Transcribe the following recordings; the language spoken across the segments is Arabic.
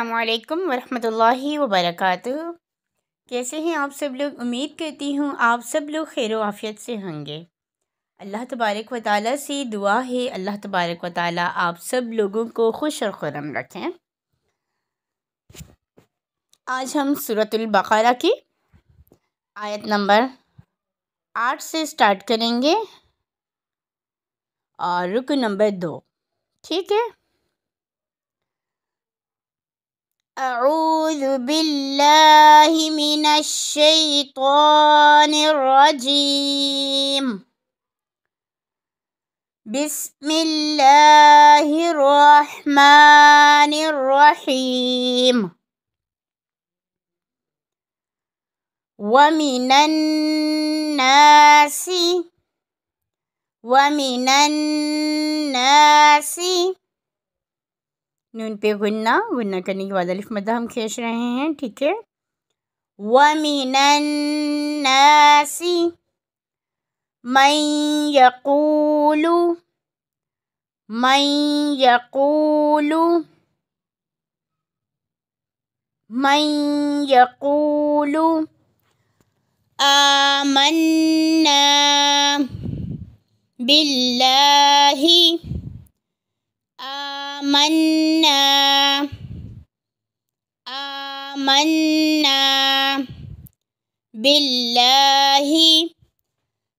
السلام علیکم ورحمۃ اللہ وبرکاتہ کیسے ہیں آپ سب لوگ امید کرتی ہوں آپ سب لوگ خیر و عافیت سے ہوں گے اللہ تبارک و تعالیٰ سے دعا ہے اللہ تبارک و تعالیٰ آپ سب لوگوں کو خوش اور خرم رکھیں آج ہم صورت البقارہ کی آیت نمبر آٹھ سے سٹارٹ کریں گے اور رکن نمبر دو ٹھیک ہے أعوذ بالله من الشيطان الرجيم بسم الله الرحمن الرحيم ومن الناس ومن الناس نون پہ غنہ غنہ کرنے کے بعد علف مدہ ہم کھیش رہے ہیں ٹھیک ہے وَمِنَ النَّاسِ مَنْ يَقُولُ مَنْ يَقُولُ مَنْ يَقُولُ آمَنَّا بِاللَّهِ آمنا آمنا بالله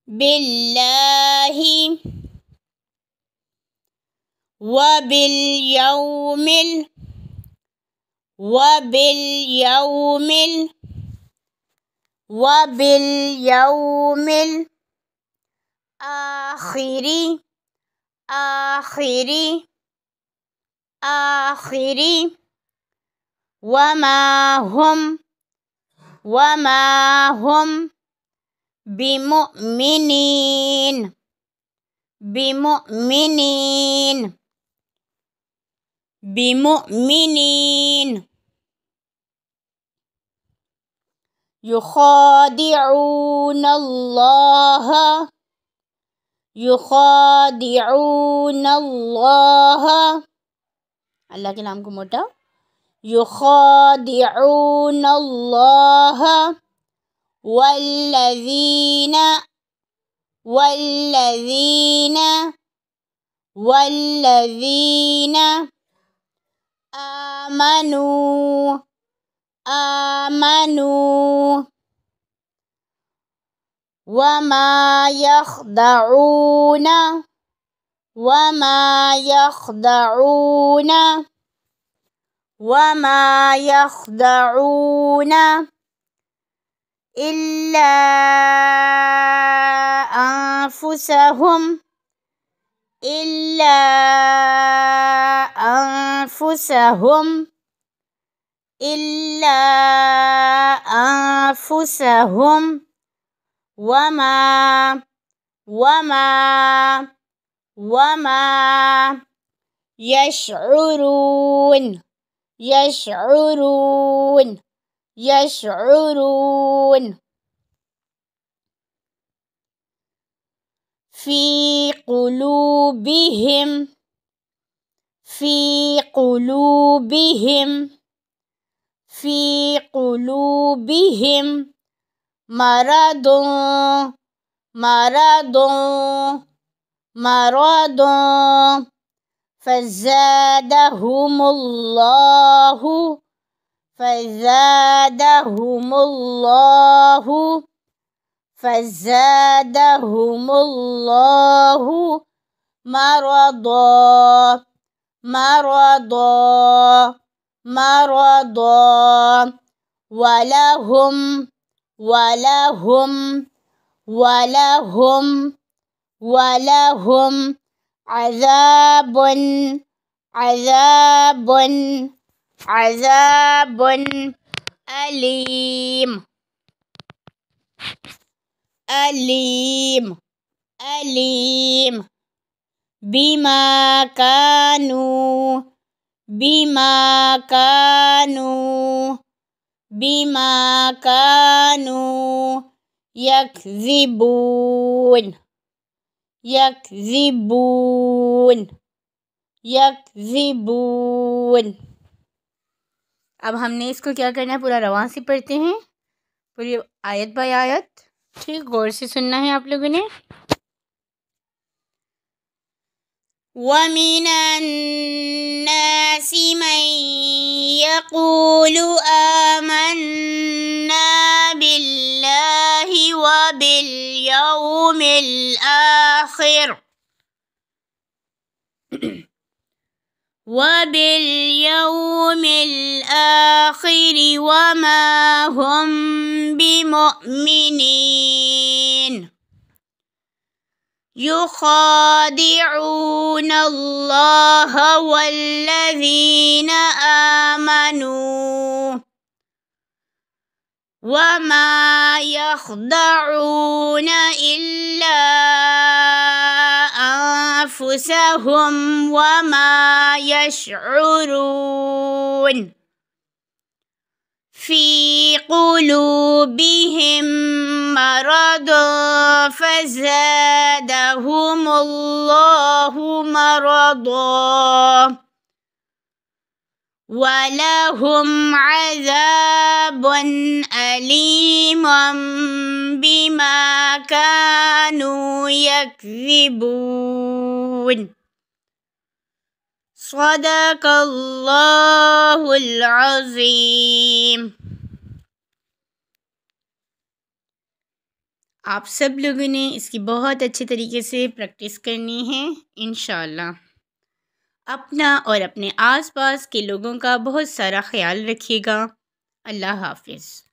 بالله وباليوم ال وباليوم ال وباليوم الآخر آخر الآخري وما هم وما هم بمؤمنين بمؤمنين بمؤمنين يخادعون الله يخادعون الله الله كلام كموتا يخادعون الله والذين والذين والذين آمنوا آمنوا وما يخدعون وما يخدعون وما يخدعون إلا أنفسهم إلا أنفسهم إلا أنفسهم وما وما وما يشعرون يشعرون يشعرون في قلوبهم في قلوبهم في قلوبهم مرض مرض مرض فزادهم الله فزادهم الله فزادهم الله مرضا مرضا مرضا ولهم ولهم ولهم ولهم عذاب عذاب عذاب أليم أليم أليم بما كانوا بما كانوا بما كانوا يكذبون یکذبون یکذبون اب ہم نے اس کو کیا کرنا ہے پورا روان سے پڑھتے ہیں پوری آیت بائی آیت ٹھیک غور سے سننا ہے آپ لوگوں نے وَمِنَ النَّاسِ مَنْ يَقُولُ آمَنَّا بالله وباليوم الآخر وباليوم الآخر وما هم بمؤمنين يخادعون الله والذين آمنوا وما يخدعون إلا أنفسهم وما يشعرون في قلوبهم مرض فزادهم الله مرضاً وَلَهُمْ عَذَابٌ أَلِيمٌ بِمَا كَانُوا يَكْذِبُونَ صدق اللہ العظیم آپ سب لوگوں نے اس کی بہت اچھے طریقے سے پریکٹس کرنی ہے انشاءاللہ اپنا اور اپنے آس پاس کے لوگوں کا بہت سارا خیال رکھیے گا اللہ حافظ